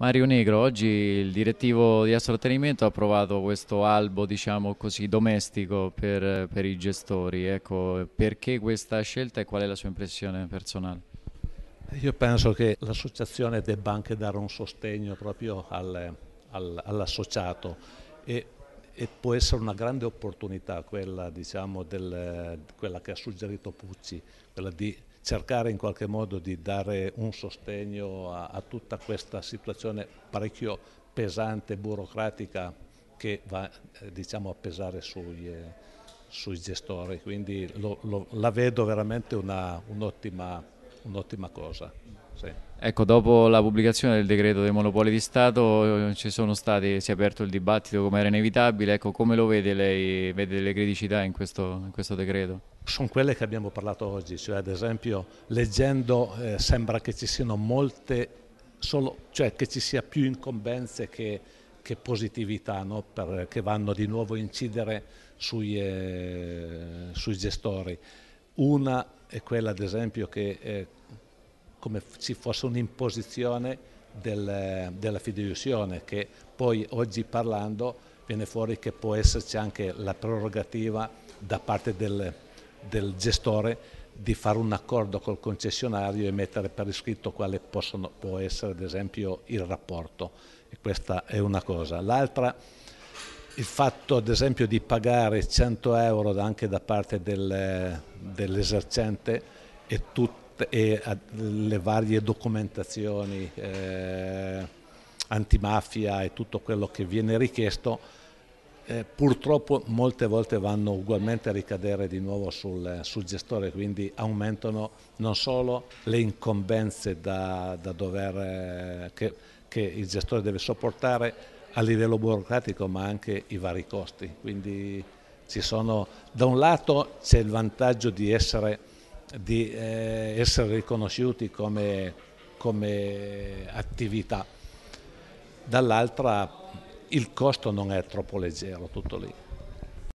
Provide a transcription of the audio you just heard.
Mario Negro, oggi il direttivo di Astrotenimento ha approvato questo albo, diciamo così, domestico per, per i gestori. Ecco, perché questa scelta e qual è la sua impressione personale? Io penso che l'associazione debba anche dare un sostegno proprio al, al, all'associato e, e, può essere una grande opportunità quella, diciamo, del, quella che ha suggerito Pucci, quella di cercare in qualche modo di dare un sostegno a, a tutta questa situazione parecchio pesante, burocratica che va eh, diciamo, a pesare sui, eh, sui gestori, quindi lo, lo, la vedo veramente un'ottima, un un cosa. Sì. Ecco, dopo la pubblicazione del decreto dei monopoli di Stato eh, stati, si è aperto il dibattito come era inevitabile, ecco, come lo vede lei, vede le criticità in questo, in questo decreto? sono quelle che abbiamo parlato oggi, cioè ad esempio leggendo eh, sembra che ci siano molte, solo, cioè che ci sia più incombenze che, che positività, no? per, che vanno di nuovo a incidere sui, eh, sui, gestori. Una è quella ad esempio che eh, come ci fosse un'imposizione del, della fideiussione che poi oggi parlando viene fuori che può esserci anche la prerogativa da parte del, del gestore di fare un accordo col concessionario e mettere per iscritto quale possono, può essere ad esempio il rapporto. E questa è una cosa. L'altra, il fatto ad esempio di pagare 100 euro anche da parte del, dell'esercente e tutte e le varie documentazioni eh, antimafia e tutto quello che viene richiesto eh, purtroppo molte volte vanno ugualmente a ricadere di nuovo sul, sul gestore, quindi aumentano non solo le incombenze da, da dover, eh, che, che il gestore deve sopportare a livello burocratico, ma anche i vari costi. Quindi ci sono, da un lato c'è il vantaggio di essere, di, eh, essere riconosciuti come, come attività, dall'altra il costo non è troppo leggero, tutto lì.